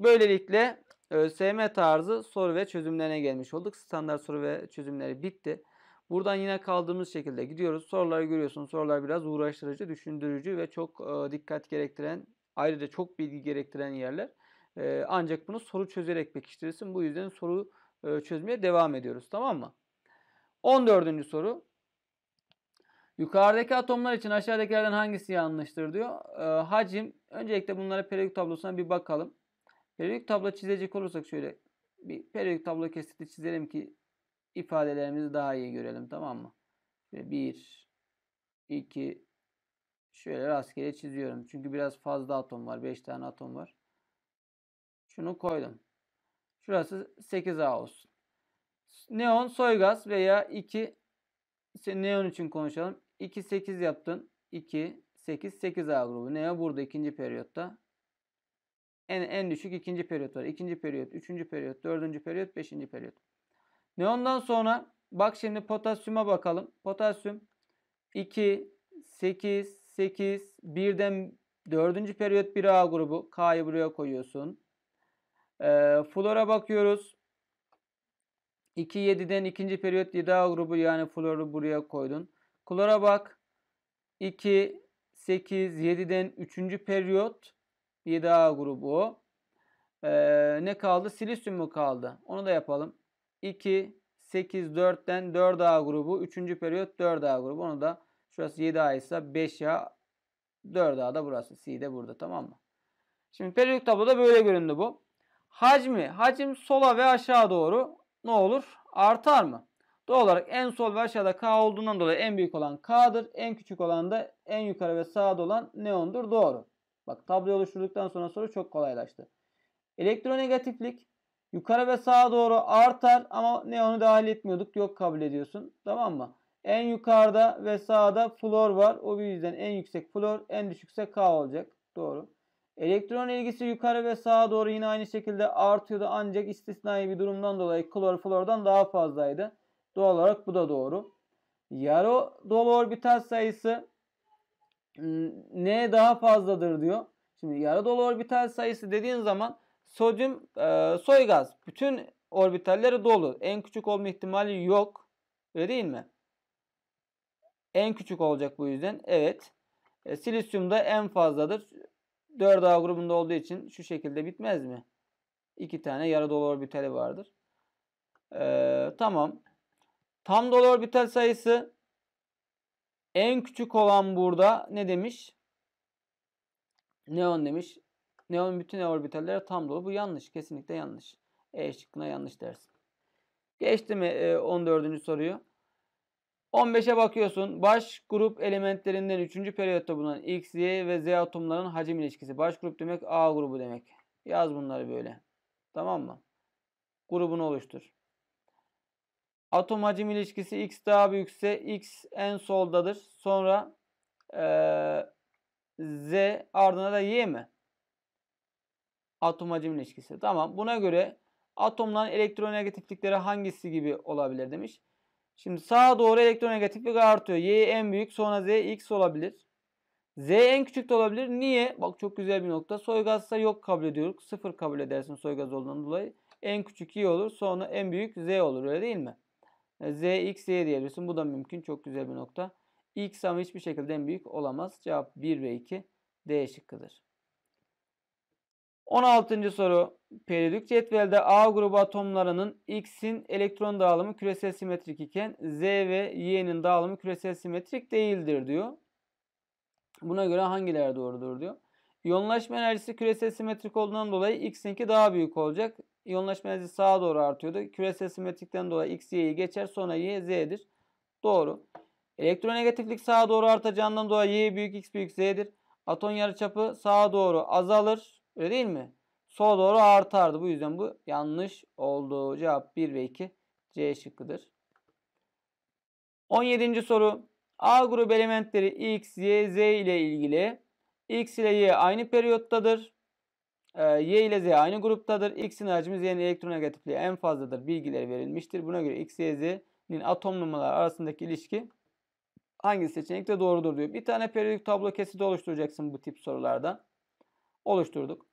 Böylelikle ÖSYM e, tarzı soru ve çözümlerine gelmiş olduk. Standart soru ve çözümleri bitti. Buradan yine kaldığımız şekilde gidiyoruz. Soruları görüyorsunuz. Sorular biraz uğraştırıcı, düşündürücü ve çok e, dikkat gerektiren, ayrıca çok bilgi gerektiren yerler. E, ancak bunu soru çözerek pekiştirirsin. Bu yüzden soru çözmeye devam ediyoruz. Tamam mı? 14. soru. Yukarıdaki atomlar için aşağıdakilerden hangisi yanlıştır diyor. Hacim. Öncelikle bunlara periyodik tablosuna bir bakalım. Periyodik tablo çizecek olursak şöyle bir periyodik tablo kesiti çizelim ki ifadelerimizi daha iyi görelim tamam mı? Şöyle 1, 2, şöyle rastgele çiziyorum. Çünkü biraz fazla atom var. 5 tane atom var. Şunu koydum. Şurası 8A olsun. Neon soygaz veya 2 neon için konuşalım. 2 8 yaptın. 2 8 8A grubu. Neo burada ikinci periyotta en, en düşük ikinci periyot var. İkinci periyot, üçüncü periyot, dördüncü periyot, beşinci periyot. Ne ondan sonra bak şimdi potasyuma bakalım. Potasyum 2, 8, 8, 1'den 4. periyot 1A grubu. K'yı buraya koyuyorsun. Ee, flora bakıyoruz. 2, 7'den 2. periyot 7A grubu yani floru buraya koydun. Klora bak. 2, 8, 7'den 3. periyot 7A grubu. Ee, ne kaldı? Silisyum mu kaldı? Onu da yapalım. 2, 8, 4'ten 4A grubu. 3. periyot 4A grubu. Onu da şurası 7A ise 5A 4A da burası. C de burada tamam mı? Şimdi periyodik tabloda böyle göründü bu. Hacmi. Hacim sola ve aşağı doğru ne olur? Artar mı? Doğal olarak en sol ve aşağıda K olduğundan dolayı en büyük olan K'dır. En küçük olan da en yukarı ve sağda olan neondur. Doğru. Bak tablo oluşturduktan sonra soru çok kolaylaştı. Elektronegatiflik yukarı ve sağa doğru artar ama ne onu dahil etmiyorduk. Yok kabul ediyorsun. Tamam mı? En yukarıda ve sağda flor var. O yüzden en yüksek flor, en düşükse K olacak. Doğru. Elektron ilgisi yukarı ve sağa doğru yine aynı şekilde artıyordu ancak istisnai bir durumdan dolayı klor flordan daha fazlaydı. Doğal olarak bu da doğru. Yarı dolu orbital sayısı ne daha fazladır diyor. Şimdi yarı dolu orbital sayısı dediğin zaman sodyum e, soy gaz bütün orbitalleri dolu. En küçük olma ihtimali yok. Öyle değil mi? En küçük olacak bu yüzden. Evet. E, silisyum da en fazladır. 4A grubunda olduğu için şu şekilde bitmez mi? İki tane yarı dolu orbitali vardır. E, tamam. Tam dolu orbital sayısı en küçük olan burada ne demiş? Neon demiş. Neon bütün orbitallere tam dolu. Bu yanlış. Kesinlikle yanlış. E şıkkına yanlış dersin. Geçti mi 14. E, soruyu? 15'e bakıyorsun. Baş grup elementlerinden 3. periyotta bulunan X, Y ve Z atomların hacim ilişkisi. Baş grup demek A grubu demek. Yaz bunları böyle. Tamam mı? Grubunu oluştur. Atom hacim ilişkisi x daha büyükse x en soldadır. Sonra e, z ardına da y mi? Atom hacim ilişkisi. Tamam. Buna göre atomların elektronegatiflikleri hangisi gibi olabilir demiş. Şimdi sağa doğru elektronegatiflik artıyor. Y en büyük sonra Z X olabilir. Z en küçük de olabilir. Niye? Bak çok güzel bir nokta. Soygazsa yok kabul ediyoruz. Sıfır kabul edersin soygaz olduğundan dolayı. En küçük Y olur. Sonra en büyük Z olur öyle değil mi? Z, Y diyebilirsin. Bu da mümkün. Çok güzel bir nokta. X ama hiçbir şekilde en büyük olamaz. Cevap 1 ve 2 D şıkkıdır. 16. soru. Periyodik cetvelde A grubu atomlarının X'in elektron dağılımı küresel simetrik iken Z ve Y'nin dağılımı küresel simetrik değildir diyor. Buna göre hangileri doğrudur diyor. Yonlaşma enerjisi küresel simetrik olduğundan dolayı X'inki daha büyük olacak. İyonlaşma enerjisi sağa doğru artıyordu. Küresel simetrikten dolayı x, y'yi geçer. Sonra y, z'dir. Doğru. Elektronegatiflik sağa doğru artacağından dolayı y büyük x büyük z'dir. Atom yarıçapı sağa doğru azalır. Öyle değil mi? Sola doğru artardı. Bu yüzden bu yanlış oldu. Cevap 1 ve 2 C şıkkıdır. 17. soru. A grubu elementleri x, y, z ile ilgili. x ile y aynı periyottadır. Ee, y ile Z aynı gruptadır. X'in hacmi Z'nin elektronegatifliği en fazladır. Bilgileri verilmiştir. Buna göre X, Y, Z'nin atom numaraları arasındaki ilişki hangi seçenekte doğrudur diyor. Bir tane periyodik tablo kesiti oluşturacaksın bu tip sorularda. Oluşturduk.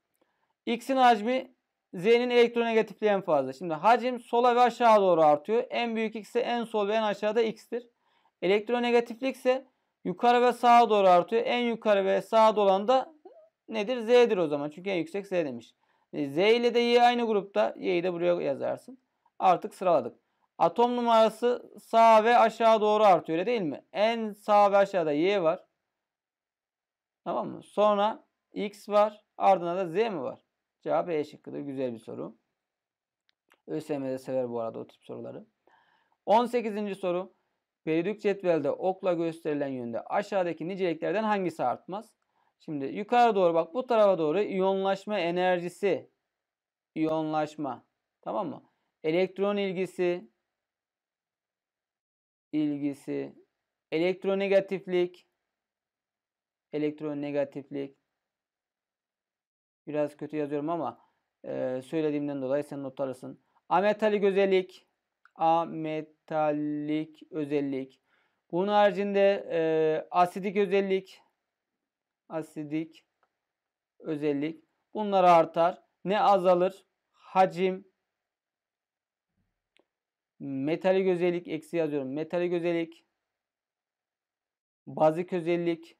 X'in hacmi Z'nin elektronegatifliği en fazla. Şimdi hacim sola ve aşağı doğru artıyor. En büyük X ise en sol ve en aşağıda X'tir. Elektronegatiflik ise yukarı ve sağa doğru artıyor. En yukarı ve sağa dolan da nedir? Z'dir o zaman. Çünkü en yüksek Z demiş. E, Z ile de Y aynı grupta. Y'yi de buraya yazarsın. Artık sıraladık. Atom numarası sağ ve aşağı doğru artıyor öyle değil mi? En sağ ve aşağıda Y var. Tamam mı? Sonra X var. Ardına da Z mi var? Cevap E şıkkıdır. Güzel bir soru. ÖSYM'de sever bu arada o tip soruları. 18. soru. Periyodik cetvelde okla gösterilen yönde aşağıdaki niceliklerden hangisi artmaz? Şimdi yukarı doğru bak bu tarafa doğru iyonlaşma enerjisi. iyonlaşma Tamam mı? Elektron ilgisi. ilgisi. Elektronegatiflik. Elektronegatiflik. Biraz kötü yazıyorum ama e, söylediğimden dolayı sen not alırsın. Ametalik özellik. Ametalik özellik. Bunun haricinde e, asidik özellik asidik özellik. Bunlar artar. Ne azalır? Hacim, metalik özellik, eksi yazıyorum. Metalik özellik, bazik özellik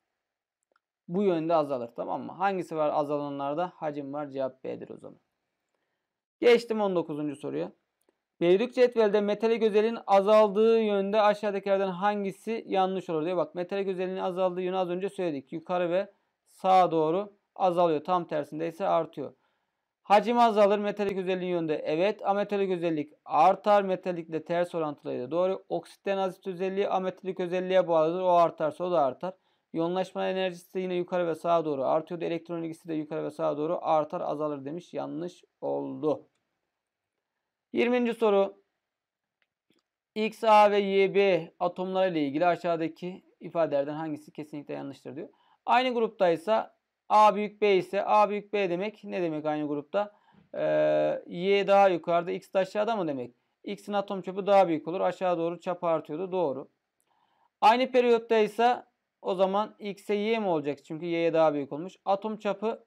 bu yönde azalır. Tamam mı? Hangisi var azalanlarda? Hacim var. Cevap B'dir o zaman. Geçtim 19. soruya. Periyodik cetvelde metalik özelliğin azaldığı yönde aşağıdakilerden hangisi yanlış olur diye bak. Metalik özelliğin azaldığı yönü az önce söyledik. Yukarı ve sağa doğru azalıyor. Tam tersinde ise artıyor. Hacim azalır metalik özelliğin yönünde. Evet ametalik özellik artar. Metalikle ters orantılı doğru. Oksitten azit özelliği ametalik özelliğe bağlıdır. O artarsa o da artar. Yonlaşma enerjisi de yine yukarı ve sağa doğru artıyordu. Elektron ilgisi de yukarı ve sağa doğru artar azalır demiş. Yanlış oldu. 20. soru. X, A ve YB atomları ile ilgili aşağıdaki ifadelerden hangisi kesinlikle yanlıştır diyor. Aynı gruptaysa A büyük B ise A büyük B demek ne demek aynı grupta? Ee, y daha yukarıda X de aşağıda mı demek? X'in atom çapı daha büyük olur. Aşağı doğru çap artıyordu. Doğru. Aynı periyotta ise o zaman X'e Y mi olacak? Çünkü Y'ye daha büyük olmuş. Atom çapı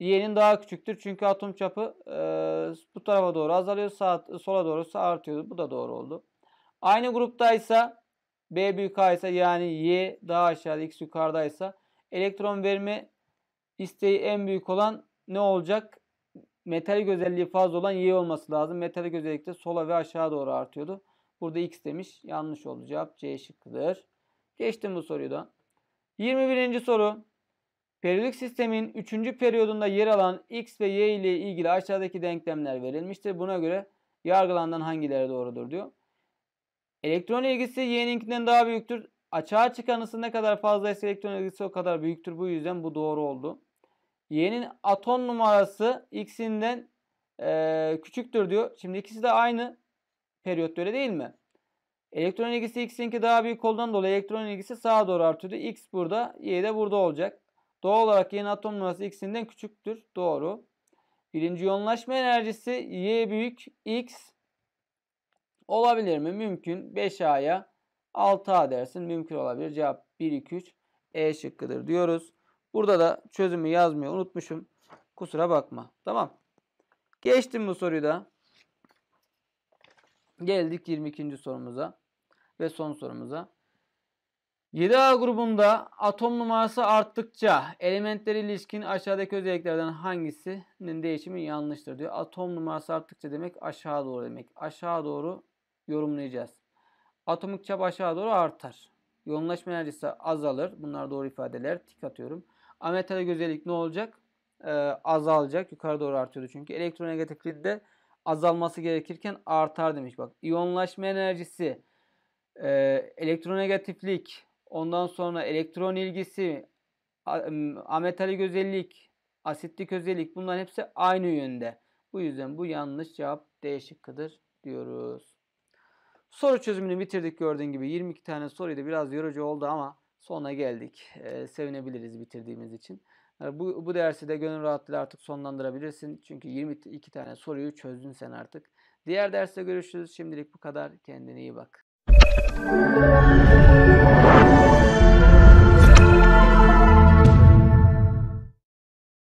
Y'nin daha küçüktür. Çünkü atom çapı e, bu tarafa doğru azalıyor. Sağ, sola doğru ise artıyordu. Bu da doğru oldu. Aynı gruptaysa B büyük A ise yani Y daha aşağıda X yukarıdaysa elektron verme isteği en büyük olan ne olacak? Metalik özelliği fazla olan Y olması lazım. Metalik özellik de sola ve aşağı doğru artıyordu. Burada X demiş. Yanlış oldu. Cevap C şıkkıdır. Geçtim bu soruyu da. 21. soru. Periyodik sistemin 3. periyodunda yer alan X ve Y ile ilgili aşağıdaki denklemler verilmiştir. Buna göre yargılandan hangileri doğrudur diyor. Elektron ilgisi Y'ninkinden daha büyüktür. Açığa çıkanısı ne kadar fazla ise elektron ilgisi o kadar büyüktür. Bu yüzden bu doğru oldu. Y'nin atom numarası X'inden e, küçüktür diyor. Şimdi ikisi de aynı periyot öyle değil mi? Elektron ilgisi X'inki daha büyük olduğundan dolayı elektron ilgisi sağa doğru artıyordu. X burada, Y de burada olacak. Doğal olarak Y'nin atom numarası X'inden küçüktür. Doğru. Birinci yoğunlaşma enerjisi Y büyük X Olabilir mi? Mümkün. 5A'ya 6A dersin. Mümkün olabilir. Cevap 1, 2, 3 E şıkkıdır diyoruz. Burada da çözümü yazmıyor. unutmuşum. Kusura bakma. Tamam. Geçtim bu soruyu da. Geldik 22. sorumuza ve son sorumuza. 7A grubunda atom numarası arttıkça elementleri ilişkin aşağıdaki özelliklerden hangisinin değişimi yanlıştır diyor. Atom numarası arttıkça demek aşağı doğru demek. Aşağı doğru yorumlayacağız. Atomik çap aşağı doğru artar. Yoğunlaşma enerjisi azalır. Bunlar doğru ifadeler. Tik atıyorum. Ametal gözellik ne olacak? Ee, azalacak. Yukarı doğru artıyordu çünkü. Elektronegatiflikte azalması gerekirken artar demiş. Bak iyonlaşma enerjisi, e, elektronegatiflik, ondan sonra elektron ilgisi, ametalik özellik, asitlik özellik bunların hepsi aynı yönde. Bu yüzden bu yanlış cevap D şıkkıdır diyoruz. Soru çözümünü bitirdik gördüğün gibi. 22 tane soruydu. Biraz yorucu oldu ama sona geldik. Ee, sevinebiliriz bitirdiğimiz için. bu, bu dersi de gönül rahatlığıyla artık sonlandırabilirsin. Çünkü 22 tane soruyu çözdün sen artık. Diğer derste görüşürüz. Şimdilik bu kadar. Kendine iyi bak.